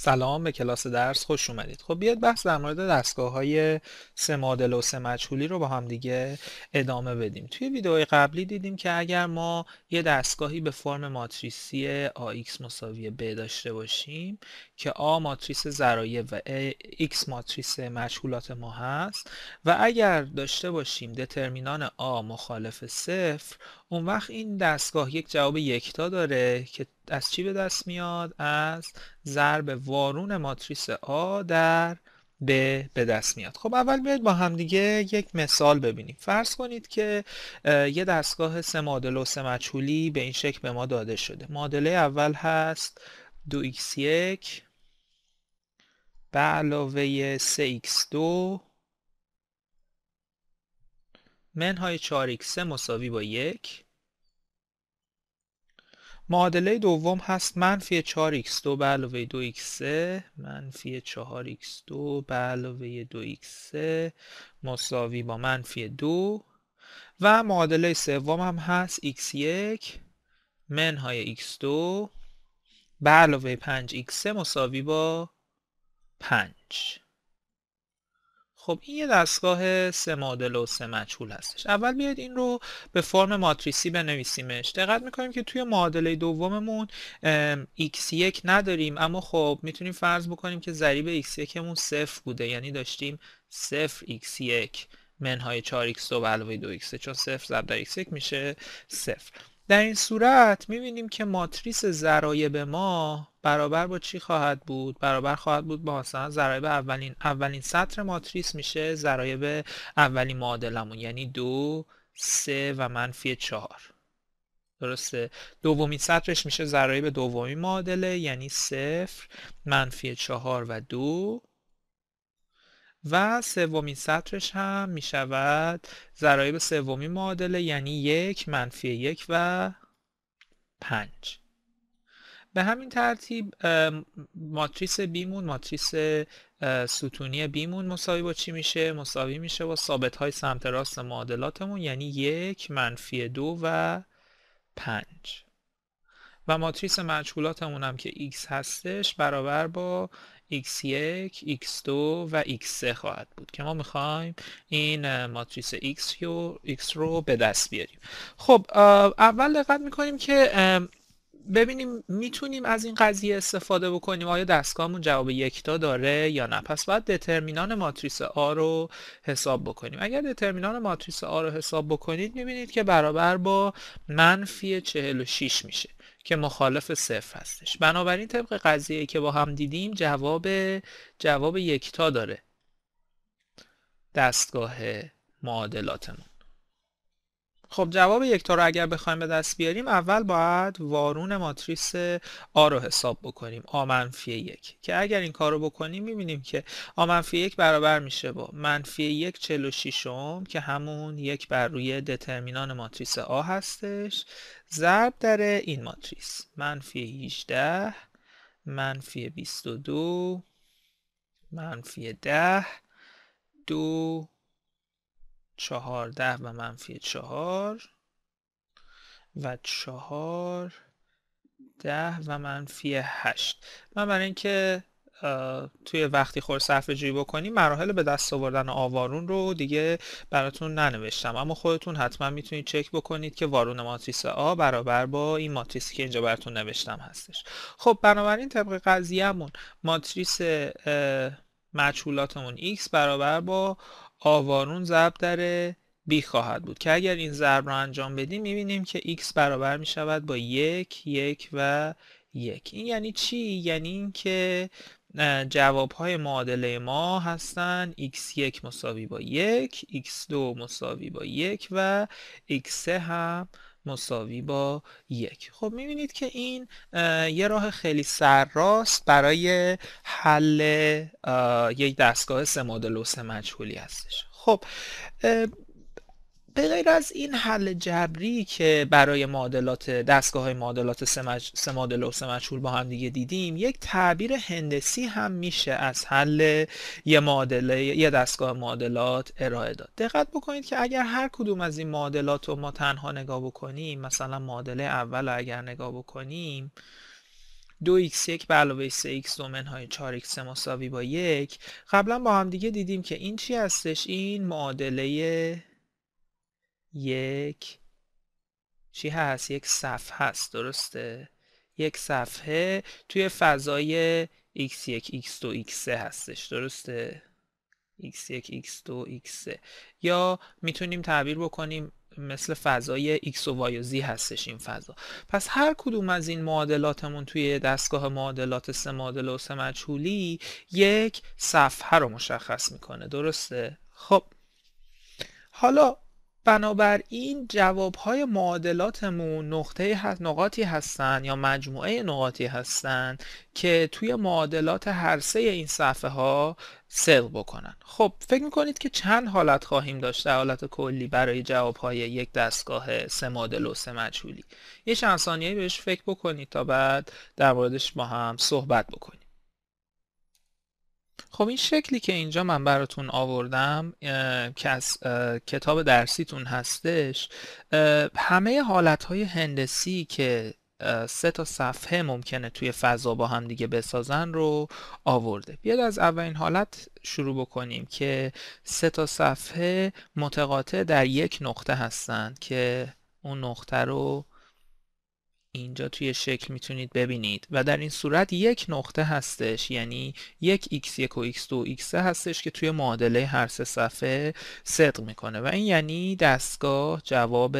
سلام به کلاس درس خوش اومدید خب بیاید بحث در مورد دستگاه های سه مادل و سه مجهولی رو با هم دیگه ادامه بدیم توی ویدئوی قبلی دیدیم که اگر ما یه دستگاهی به فرم ماتریسی AX مساوی B داشته باشیم که A ماتریس ضرایب و X ماتریس مجهولات ما هست و اگر داشته باشیم دترمینان A مخالف صفر اون وقت این دستگاه یک جواب یکتا داره که از چی به دست میاد از ضرب وارون ماتریس A در به به دست میاد خب اول بیاید با همدیگه یک مثال ببینیم فرض کنید که یه دستگاه سه معادله و سه مجهولی به این شکل به ما داده شده مادله اول هست 2x1 به علاوه 3x2 منهای 4x3 مساوی با 1 معادله دوم هست منفی 4x2 به علاوه 2x3 منفی 4x2 به علاوه 2x3 مساوی با منفی 2 و معادله سوم هم هست x1 منهای x2 به علاوه 5x3 مساوی با 5 خب این یه دستگاه سه مدل و سه مجهول هستش اول بیاید این رو به فرم ماتریسی بنویسیمش دقت میکنیم که توی معادله دوممون x1 نداریم اما خب میتونیم فرض بکنیم که ضریب x1 مون صفر بوده یعنی داشتیم صفر x1 منهای 4x2 و علاوه 2x3 چون صفر ضرب در x1 میشه صفر در این صورت میبینیم که ماتریس ضرایب ما برابر با چی خواهد بود برابر خواهد بود با مثلا ضرایب اولین اولین سطر ماتریس میشه ضرایب اولین معادلمون یعنی دو سه و منفی چهار درسته دومی سطرش میشه ضرایب دومی معادله یعنی صفر منفی چهار و دو و سومین سطرش هم می شود ضرایب سومین معادله یعنی یک منفی یک و پنج به همین ترتیب ماتریس بیمون ماتریس ستونی بیمون مساوی با چی میشه؟ مساوی میشه با ثابت های سمت راست معادلاتمون یعنی یک منفی دو و پنج و ماتریس مجهولاتمون هم که x هستش برابر با x1 x2 و x3 خواهد بود که ما میخوایم این ماتریس x رو x رو به دست بیاریم خب اول دقت میکنیم که ببینیم میتونیم از این قضیه استفاده بکنیم آیا دستگاهمون جواب یکتا داره یا نه پس باید دترمینان ماتریس A رو حساب بکنیم اگر دترمینان ماتریس A رو حساب بکنید میبینید که برابر با منفی 46 میشه که مخالف صفر هستش بنابراین طبق قضیه که با هم دیدیم جواب جواب یکتا داره دستگاه معادلات ما خب جواب یک تا رو اگر بخوایم به دست بیاریم اول باید وارون ماتریس آ رو حساب بکنیم آ منفی یک که اگر این کار رو بکنیم میبینیم که آ منفی یک برابر میشه با منفی یک چلو شیشم که همون یک بر روی دترمینان ماتریس آ هستش ضرب در این ماتریس منفی 18 منفی 22 منفی 10 دو ده و منفی چهار و چهار ده و منفی هشت من برای اینکه توی وقتی خور صرف جویی بکنی مراحل به دست آوردن آوارون رو دیگه براتون ننوشتم اما خودتون حتما میتونید چک بکنید که وارون ماتریس آ برابر با این ماتریسی که اینجا براتون نوشتم هستش خب بنابراین طبق قضیهمون ماتریس مجهولاتمون x برابر با آوارون ضرب در b خواهد بود که اگر این ضرب را انجام بدیم میبینیم که x برابر میشود با یک یک و یک این یعنی چی؟ یعنی اینکه جواب های معادله ما هستند x1 مساوی با یک x2 مساوی با یک و x3 هم مساوی با 1. خب میبینید که این یه راه خیلی سرراست برای حل یک دستگاه سه مدل و سه مجهولی هستش خب به غیر از این حل جبری که برای معادلات دستگاه های معادلات سه, مدل و سه مجهول با هم دیگه دیدیم یک تعبیر هندسی هم میشه از حل یه معادله یه دستگاه معادلات ارائه داد دقت بکنید که اگر هر کدوم از این معادلات رو ما تنها نگاه بکنیم مثلا معادله اول رو اگر نگاه بکنیم 2x1 به علاوه 3x دومن های 4x مساوی با 1 قبلا با هم دیگه دیدیم که این چی هستش این معادله یک چی هست یک صفحه هست درسته یک صفحه توی فضای x1 x2 x3 هستش درسته x1 x2 x3 یا میتونیم تعبیر بکنیم مثل فضای X و Y و Z هستش این فضا پس هر کدوم از این معادلاتمون توی دستگاه معادلات سه معادله و سه مجهولی یک صفحه رو مشخص میکنه درسته؟ خب حالا بنابراین های معادلاتمون نقطه هست، نقاطی هستند یا مجموعه نقاطی هستند که توی معادلات هر سه این صفحه ها سل بکنن خب فکر میکنید که چند حالت خواهیم داشت در حالت کلی برای های یک دستگاه سه مدل و سه مجهولی یه چند ثانیه بهش فکر بکنید تا بعد در موردش با هم صحبت بکنیم خب این شکلی که اینجا من براتون آوردم که از کتاب درسیتون هستش همه های هندسی که سه تا صفحه ممکنه توی فضا با هم دیگه بسازن رو آورده بیاد از اولین حالت شروع بکنیم که سه تا صفحه متقاطع در یک نقطه هستند که اون نقطه رو اینجا توی شکل میتونید ببینید و در این صورت یک نقطه هستش یعنی یک x1 و x2 x هستش که توی معادله هر سه صفحه صدق میکنه و این یعنی دستگاه جواب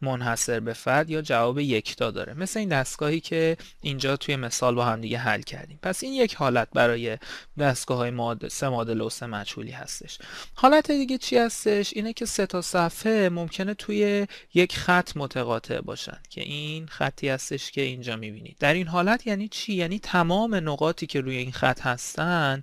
منحصر به فرد یا جواب یکتا داره مثل این دستگاهی که اینجا توی مثال با هم دیگه حل کردیم پس این یک حالت برای دستگاه های سه معادله و سه مجهولی هستش حالت دیگه چی هستش اینه که سه تا صفحه ممکنه توی یک خط متقاطع باشن که این خطی هستش که اینجا میبینید در این حالت یعنی چی یعنی تمام نقاطی که روی این خط هستن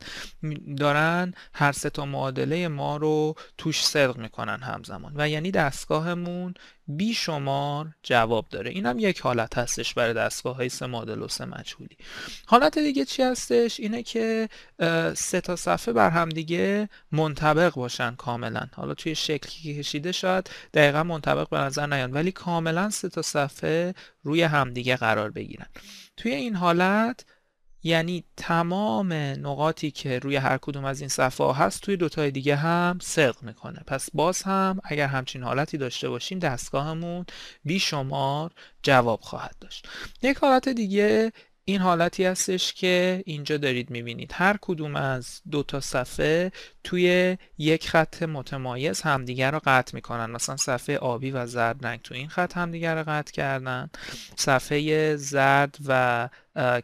دارن هر سه تا معادله ما رو توش صدق میکنن همزمان و یعنی دستگاهمون بیشمار جواب داره این هم یک حالت هستش برای دستگاه های سه مادل و سه مجهولی حالت دیگه چی هستش اینه که سه تا صفحه بر هم دیگه منطبق باشن کاملا حالا توی شکلی که کشیده شاید دقیقا منطبق به نظر نیان ولی کاملا سه تا صفحه روی همدیگه قرار بگیرن توی این حالت یعنی تمام نقاطی که روی هر کدوم از این صفحه ها هست توی دوتای دیگه هم صدق میکنه پس باز هم اگر همچین حالتی داشته باشیم، دستگاهمون بیشمار جواب خواهد داشت یک حالت دیگه این حالتی هستش که اینجا دارید میبینید هر کدوم از دو تا صفحه توی یک خط متمایز همدیگر رو قطع میکنن مثلا صفحه آبی و زرد رنگ تو این خط همدیگر رو قطع کردن صفحه زرد و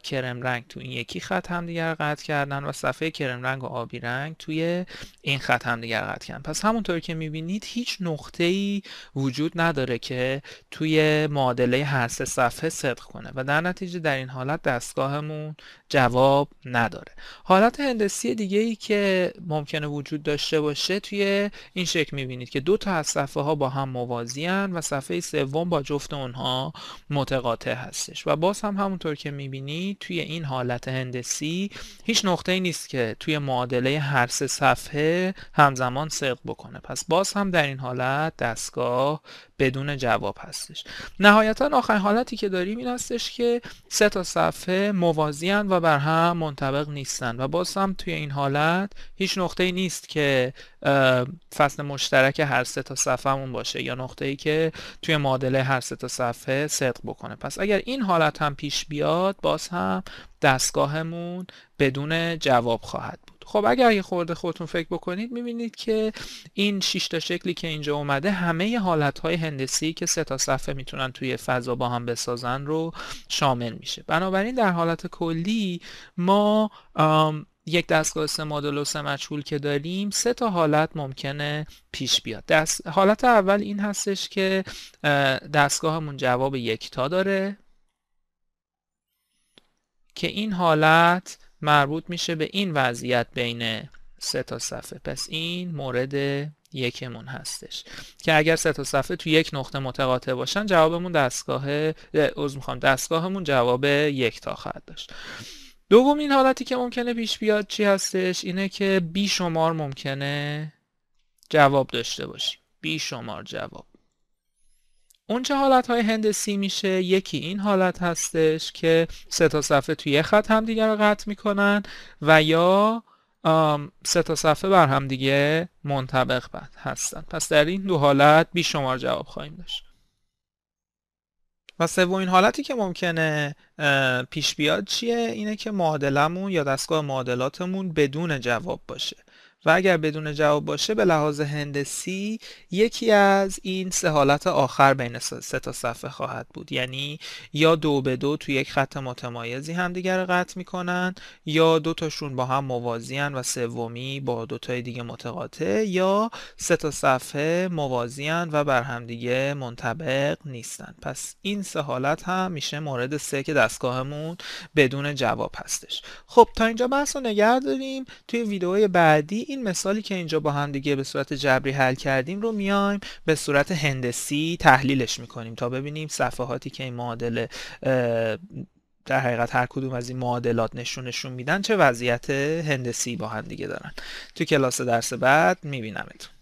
کرم رنگ تو این یکی خط همدیگر رو قطع کردن و صفحه کرم رنگ و آبی رنگ توی این خط همدیگر رو قطع کردن پس همونطور که میبینید هیچ نقطه ای وجود نداره که توی معادله هر سه صفحه صدق کنه و در نتیجه در این حالت دستگاهمون جواب نداره حالت هندسی دیگه ای که ممکنه وجود داشته باشه توی این شکل میبینید که دو تا از صفحه ها با هم موازی و صفحه سوم با جفت اونها متقاطع هستش و باز هم همونطور که میبینید توی این حالت هندسی هیچ نقطه ای نیست که توی معادله هر سه صفحه همزمان صدق بکنه پس باز هم در این حالت دستگاه بدون جواب هستش نهایتا آخرین حالتی که داریم این هستش که سه تا صفحه موازی و بر هم منطبق نیستن و باز هم توی این حالت هیچ نقطه ای نیست که فصل مشترک هر سه تا صفحهمون باشه یا نقطه ای که توی معادله هر سه تا صفحه صدق بکنه پس اگر این حالت هم پیش بیاد باز هم دستگاهمون بدون جواب خواهد بود خب اگر یه خورده خودتون فکر بکنید میبینید که این شش تا شکلی که اینجا اومده همه حالت های هندسی که سه تا صفحه میتونن توی فضا با هم بسازن رو شامل میشه بنابراین در حالت کلی ما یک دستگاه سه مدل و سه مجهول که داریم سه تا حالت ممکنه پیش بیاد دست... حالت اول این هستش که دستگاهمون جواب یکتا داره که این حالت مربوط میشه به این وضعیت بین سه تا صفحه پس این مورد یکمون هستش که اگر سه تا صفحه تو یک نقطه متقاطع باشن جوابمون دستگاه از میخوام دستگاهمون جواب یک تا خواهد داشت دومین حالتی که ممکنه پیش بیاد چی هستش اینه که بی شمار ممکنه جواب داشته باشی بی شمار جواب اون چه حالت های هندسی میشه یکی این حالت هستش که سه تا صفحه توی یه خط همدیگه رو قطع میکنن و یا سه تا صفحه بر هم دیگه منطبق بعد هستن پس در این دو حالت بیشمار جواب خواهیم داشت و سومین حالتی که ممکنه پیش بیاد چیه اینه که معادلمون یا دستگاه معادلاتمون بدون جواب باشه و اگر بدون جواب باشه به لحاظ هندسی یکی از این سه حالت آخر بین سه تا صفحه خواهد بود یعنی یا دو به دو تو یک خط متمایزی همدیگر قطع میکنن یا دو تاشون با هم موازی و سومی با دوتای دیگه متقاطع یا سه تا صفحه موازی و بر همدیگه منطبق نیستن پس این سه حالت هم میشه مورد سه که دستگاهمون بدون جواب هستش خب تا اینجا بحث رو نگه داریم توی ویدئوی بعدی این مثالی که اینجا با هم دیگه به صورت جبری حل کردیم رو میایم به صورت هندسی تحلیلش میکنیم تا ببینیم صفحاتی که این معادله در حقیقت هر کدوم از این معادلات نشونشون میدن چه وضعیت هندسی با هم دیگه دارن تو کلاس درس بعد میبینمتون